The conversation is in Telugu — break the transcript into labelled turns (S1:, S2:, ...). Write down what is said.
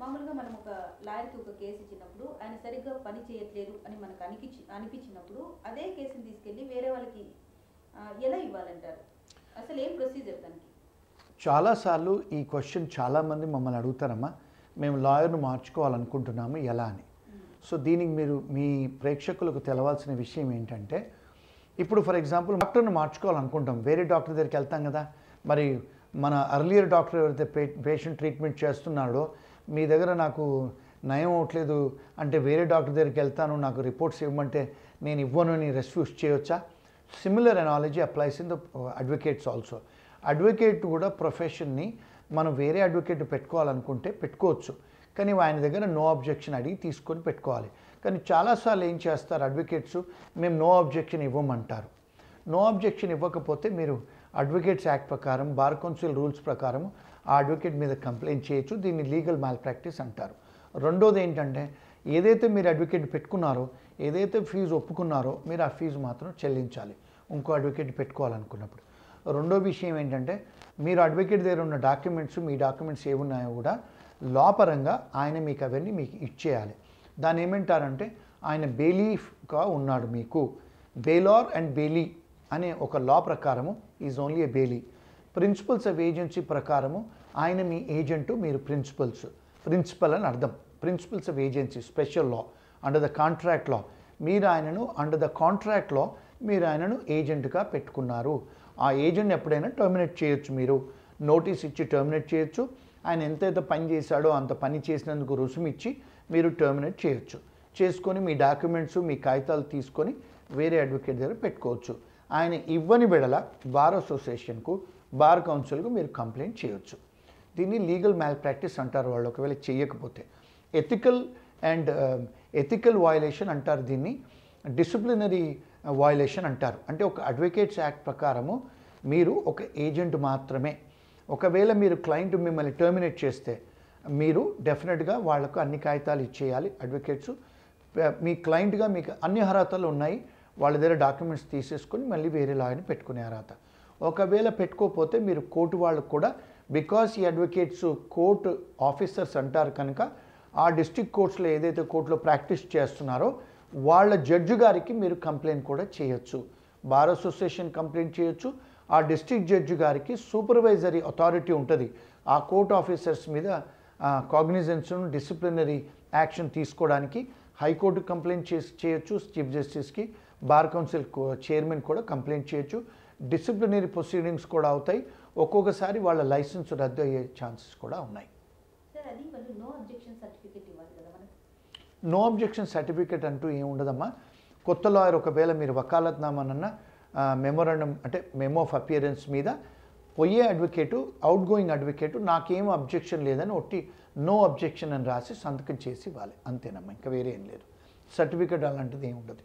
S1: మామూలుగా మనం ఒక లాయర్కి ఒక కేసు ఇచ్చినప్పుడు ఆయన సరిగ్గా పని చేయట్లేదు అని మనకు అనిపించి అనిపించినప్పుడు అదే కేసుని తీసుకెళ్ళి వేరే వాళ్ళకి ఎలా ఇవ్వాలంటారు అసలు ఏం ప్రొసీజర్ దానికి చాలాసార్లు ఈ క్వశ్చన్ చాలామంది మమ్మల్ని అడుగుతారమ్మా మేము లాయర్ను మార్చుకోవాలనుకుంటున్నాము ఎలా అని hmm. సో దీనికి మీరు మీ ప్రేక్షకులకు తెలవాల్సిన విషయం ఏంటంటే ఇప్పుడు ఫర్ ఎగ్జాంపుల్ డాక్టర్ని మార్చుకోవాలనుకుంటాం వేరే డాక్టర్ దగ్గరికి వెళ్తాం కదా మరి మన అర్లియర్ డాక్టర్ ఎవరైతే పేషెంట్ ట్రీట్మెంట్ చేస్తున్నాడో మీ దగ్గర నాకు నయం అవట్లేదు అంటే వేరే డాక్టర్ దగ్గరికి వెళ్తాను నాకు రిపోర్ట్స్ ఇవ్వమంటే నేను ఇవ్వను అని రెస్యూస్ చేయొచ్చా similar analogy applies in the advocates also advocate కూడా ప్రొఫెషన్ని మనం వేరే అడ్వకేట్ పెట్టుకోవాలనుకుంటే పెట్టుకోవచ్చు కానీ ఆయన దగ్గర నో అబ్జెక్షన్ అడిగి తీసుకొని పెట్టుకోవాలి కానీ చాలాసార్లు ఏం చేస్తారు అడ్వకేట్స్ మేము నో అబ్జెక్షన్ ఇవ్వమంటారు నో అబ్జెక్షన్ ఇవ్వకపోతే మీరు అడ్వకేట్స్ యాక్ట్ ప్రకారం బార్ కౌన్సిల్ రూల్స్ ప్రకారం ఆ అడ్వకేట్ మీద కంప్లైంట్ చేయొచ్చు దీన్ని లీగల్ మాల్ ప్రాక్టీస్ అంటారు రెండోది ఏంటంటే ఏదైతే మీరు అడ్వకేట్ పెట్టుకున్నారో ఏదైతే ఫీజు ఒప్పుకున్నారో మీరు ఆ ఫీజు మాత్రం చెల్లించాలి ఇంకో అడ్వకేట్ పెట్టుకోవాలనుకున్నప్పుడు రెండో విషయం ఏంటంటే మీరు అడ్వకేట్ దగ్గర ఉన్న డాక్యుమెంట్స్ మీ డాక్యుమెంట్స్ ఏమున్నాయో కూడా లా పరంగా ఆయన మీకు అవన్నీ మీకు ఇచ్చేయాలి దాన్ని ఏమంటారంటే ఆయన బేలీఫ్గా ఉన్నాడు మీకు బేలార్ అండ్ బేలీ అనే ఒక లా ప్రకారము is only a bailee principles of agency ప్రకారము ఆయన మీ ఏజెంటు మీరు ప్రిన్సిపల్స్ ప్రిన్సిపల్ అని అర్థం principles of agency special law under the contract law మీరు ఆయనను అండర్ ద కాంట్రాక్ట్ లా మీరు ఆయనను ఏజెంట్గా పెట్టుకున్నారు ఆ ఏజెంట్ ఎప్పుడైనా టర్మినేట్ చేయొచ్చు మీరు నోటీస్ ఇచ్చి టర్మినేట్ చేయొచ్చు ఆయన ఎంతైతే పని చేశాడో అంత పని చేసినందుకు రుసుము ఇచ్చి మీరు టర్మినేట్ చేయొచ్చు చేసుకొని మీ డాక్యుమెంట్స్ మీ కాగితాలు తీసుకొని వేరే అడ్వకేట్ దగ్గర పెట్టుకోవచ్చు ఆయన ఇవ్వని బిడల బార్ అసోసియేషన్కు బార్ కౌన్సిల్కు మీరు కంప్లైంట్ చేయొచ్చు దీన్ని లీగల్ మ్యాల్ ప్రాక్టీస్ అంటారు వాళ్ళు ఒకవేళ చేయకపోతే ethical and um, ethical violation అంటారు దీన్ని డిసిప్లినరీ వయలేషన్ అంటారు అంటే ఒక అడ్వకేట్స్ యాక్ట్ ప్రకారము మీరు ఒక ఏజెంట్ మాత్రమే ఒకవేళ మీరు క్లయింట్ మిమ్మల్ని టర్మినేట్ చేస్తే మీరు డెఫినెట్గా వాళ్లకు అన్ని కాగితాలు ఇచ్చేయాలి అడ్వకేట్స్ uh, మీ క్లయింట్గా మీకు అన్ని అర్హతలు ఉన్నాయి వాళ్ళ దగ్గర డాక్యుమెంట్స్ తీసేసుకొని మళ్ళీ వేరే లాయర్ని పెట్టుకునే అర్హత ఒకవేళ పెట్టుకోకపోతే మీరు కోర్టు వాళ్ళకు కూడా బికాస్ ఈ అడ్వకేట్స్ కోర్టు ఆఫీసర్స్ అంటారు కనుక ఆ డిస్టిక్ కోర్ట్స్లో ఏదైతే కోర్టులో ప్రాక్టీస్ చేస్తున్నారో వాళ్ళ జడ్జి గారికి మీరు కంప్లైంట్ కూడా చేయొచ్చు బార్ అసోసియేషన్ కంప్లైంట్ చేయొచ్చు ఆ డిస్టిక్ జడ్జి గారికి సూపర్వైజరీ అథారిటీ ఉంటుంది ఆ కోర్ట్ ఆఫీసర్స్ మీద కాగ్నిజెన్స్ను డిసిప్లినరీ యాక్షన్ తీసుకోవడానికి హైకోర్టు కంప్లైంట్ చేసి చేయొచ్చు చీఫ్ జస్టిస్కి బార్ కౌన్సిల్ చైర్మన్ కూడా కంప్లైంట్ చేయొచ్చు డిసిప్లినరీ ప్రొసీడింగ్స్ కూడా అవుతాయి ఒక్కొక్కసారి వాళ్ళ లైసెన్స్ రద్దు అయ్యే ఛాన్సెస్ కూడా ఉన్నాయి నో అబ్జెక్షన్ సర్టిఫికేట్ అంటూ ఏమి ఉండదమ్మా కొత్త లాయర్ ఒకవేళ మీరు వకాలత్నామానన్న మెమోరాండమ్ అంటే మెమో ఆఫ్ అపియరెన్స్ మీద పోయే అడ్వకేటు అవుట్ గోయింగ్ అడ్వకేటు నాకేం అబ్జెక్షన్ లేదని ఒట్టి నో అబ్జెక్షన్ అని రాసి సంతకం చేసి ఇవ్వాలి అంతేనమ్మా ఇంకా వేరే ఏం లేదు సర్టిఫికేట్ అలాంటిది ఏమి ఉండదు